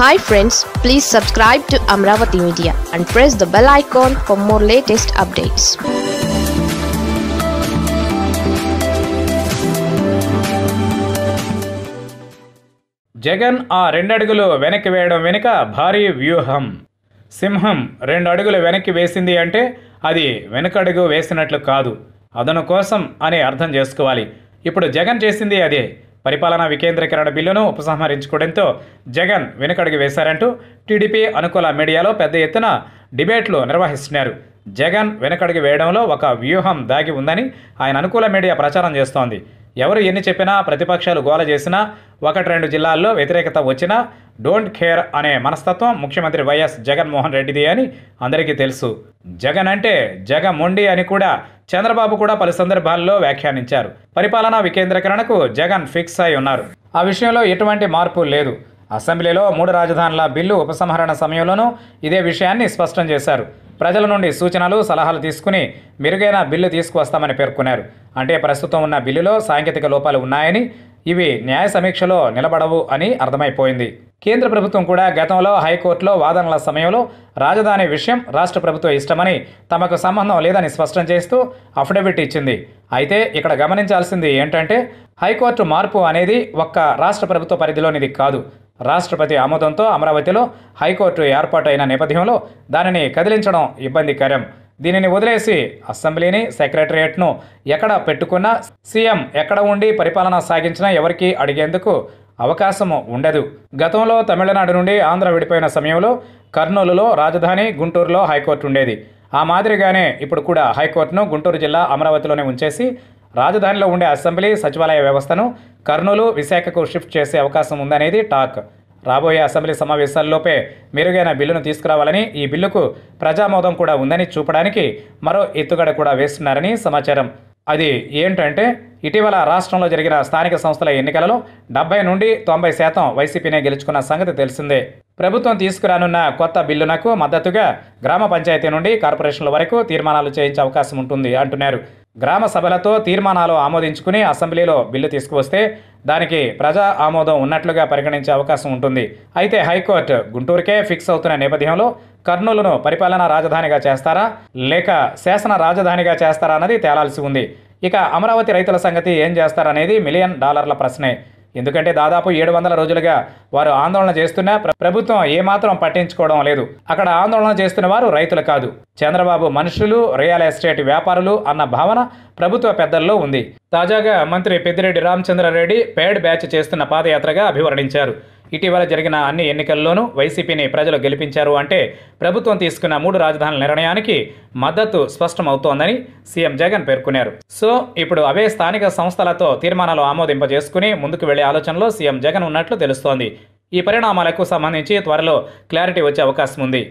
hi friends please subscribe to Amaravati media and press the bell icon for more latest updates Jagan ఆ రెండడుగులు వెనక్కి వేయడం వెనుక భారీ వ్యూహం సింహం రెండు అడుగులు వెనక్కి వేసింది అంటే అది వెనకడుగు వేసినట్లు కాదు అదను కోసం అని అర్థం చేసుకోవాలి ఇప్పుడు జగన్ చేసింది అదే పరిపాలనా వికేంద్రీకరణ బిల్లును ఉపసంహరించుకోవడంతో జగన్ వెనుకడుగు వేశారంటూ టీడీపీ అనుకూల మీడియాలో పెద్ద ఎత్తున డిబేట్లు నిర్వహిస్తున్నారు జగన్ వెనుకడుగు వేయడంలో ఒక వ్యూహం దాగి ఉందని ఆయన అనుకూల మీడియా ప్రచారం చేస్తోంది ఎవరు ఎన్ని చెప్పినా ప్రతిపక్షాలు గోల చేసినా ఒకటి రెండు జిల్లాల్లో వ్యతిరేకత వచ్చినా డోంట్ కేర్ అనే మనస్తత్వం ముఖ్యమంత్రి వైఎస్ జగన్మోహన్ రెడ్డిది అని అందరికీ తెలుసు జగన్ అంటే మొండి అని కూడా చంద్రబాబు కూడా పలు సందర్భాల్లో వ్యాఖ్యానించారు పరిపాలనా వికేంద్రీకరణకు జగన్ ఫిక్స్ అయి ఉన్నారు ఆ విషయంలో ఎటువంటి మార్పు లేదు అసెంబ్లీలో మూడు రాజధానుల బిల్లు ఉపసంహరణ సమయంలోనూ ఇదే విషయాన్ని స్పష్టం చేశారు ప్రజల నుండి సూచనలు సలహాలు తీసుకుని మెరుగైన బిల్లు తీసుకువస్తామని పేర్కొన్నారు అంటే ప్రస్తుతం ఉన్న బిల్లులో సాంకేతిక లోపాలు ఉన్నాయని ఇవి న్యాయ సమీక్షలో నిలబడవు అని అర్థమైపోయింది కేంద్ర ప్రభుత్వం కూడా గతంలో హైకోర్టులో వాదనల సమయంలో రాజధాని విషయం రాష్ట్ర ప్రభుత్వం ఇష్టమని తమకు సంబంధం లేదని స్పష్టం చేస్తూ అఫిడవిట్ ఇచ్చింది అయితే ఇక్కడ గమనించాల్సింది ఏంటంటే హైకోర్టు మార్పు అనేది ఒక్క రాష్ట్ర ప్రభుత్వ పరిధిలోనిది కాదు రాష్ట్రపతి ఆమోదంతో అమరావతిలో హైకోర్టు ఏర్పాటైన నేపథ్యంలో దానిని కదిలించడం ఇబ్బందికరం దీనిని వదిలేసి అసెంబ్లీని సెక్రటరియట్ను ఎక్కడ పెట్టుకున్నా సీఎం ఎక్కడ ఉండి పరిపాలన సాగించినా ఎవరికీ అడిగేందుకు అవకాశం ఉండదు గతంలో తమిళనాడు నుండి ఆంధ్ర విడిపోయిన సమయంలో కర్నూలులో రాజధాని గుంటూరులో హైకోర్టు ఉండేది ఆ మాదిరిగానే ఇప్పుడు కూడా హైకోర్టును గుంటూరు జిల్లా అమరావతిలోనే ఉంచేసి రాజధానిలో ఉండే అసెంబ్లీ సచివాలయ వ్యవస్థను కర్నూలు విశాఖకు షిఫ్ట్ చేసే అవకాశం ఉందనేది టాక్ రాబోయే అసెంబ్లీ సమావేశాల్లోపే మెరుగైన బిల్లును తీసుకురావాలని ఈ బిల్లుకు ప్రజామోదం కూడా ఉందని చూపడానికి మరో ఎత్తుగడ కూడా వేస్తున్నారని సమాచారం అది ఏంటంటే ఇటీవల రాష్ట్రంలో జరిగిన స్థానిక సంస్థల ఎన్నికలలో డెబ్బై నుండి తొంభై శాతం వైసీపీనే గెలుచుకున్న సంగతి తెలిసిందే ప్రభుత్వం తీసుకురానున్న కొత్త బిల్లునకు మద్దతుగా గ్రామ పంచాయతీ నుండి కార్పొరేషన్ల వరకు తీర్మానాలు చేయించే అవకాశం ఉంటుంది అంటున్నారు గ్రామ సభలతో తీర్మానాలు ఆమోదించుకుని అసెంబ్లీలో బిల్లు తీసుకువస్తే దానికి ప్రజా ఆమోదం ఉన్నట్లుగా పరిగణించే అవకాశం ఉంటుంది అయితే హైకోర్టు గుంటూరుకే ఫిక్స్ అవుతున్న నేపథ్యంలో కర్నూలును పరిపాలనా రాజధానిగా చేస్తారా లేక శాసన రాజధానిగా చేస్తారా అన్నది తేలాల్సి ఉంది ఇక అమరావతి రైతుల సంగతి ఏం చేస్తారనేది మిలియన్ డాలర్ల ప్రశ్నే ఎందుకంటే దాదాపు ఏడు వందల రోజులుగా వారు ఆందోళన చేస్తున్నా ప్రభుత్వం ఏమాత్రం పట్టించుకోవడం లేదు అక్కడ ఆందోళన చేస్తున్న వారు రైతులు కాదు చంద్రబాబు మనుషులు రియల్ ఎస్టేట్ వ్యాపారులు అన్న భావన ప్రభుత్వ పెద్దల్లో ఉంది తాజాగా మంత్రి పెద్దిరెడ్డి రామచంద్రారెడ్డి పేడ్ బ్యాచ్ చేస్తున్న పాదయాత్రగా అభివర్ణించారు ఇటీవల జరిగిన అన్ని ఎన్నికల్లోనూ వైసీపీని ప్రజలు గెలిపించారు అంటే ప్రభుత్వం తీసుకున్న మూడు రాజధానుల నిర్ణయానికి మద్దతు స్పష్టమవుతోందని సీఎం జగన్ పేర్కొన్నారు సో ఇప్పుడు అవే స్థానిక సంస్థలతో తీర్మానాలు ఆమోదింపజేసుకుని ముందుకు వెళ్లే ఆలోచనలో సీఎం జగన్ ఉన్నట్లు తెలుస్తోంది ఈ పరిణామాలకు సంబంధించి త్వరలో క్లారిటీ వచ్చే అవకాశం ఉంది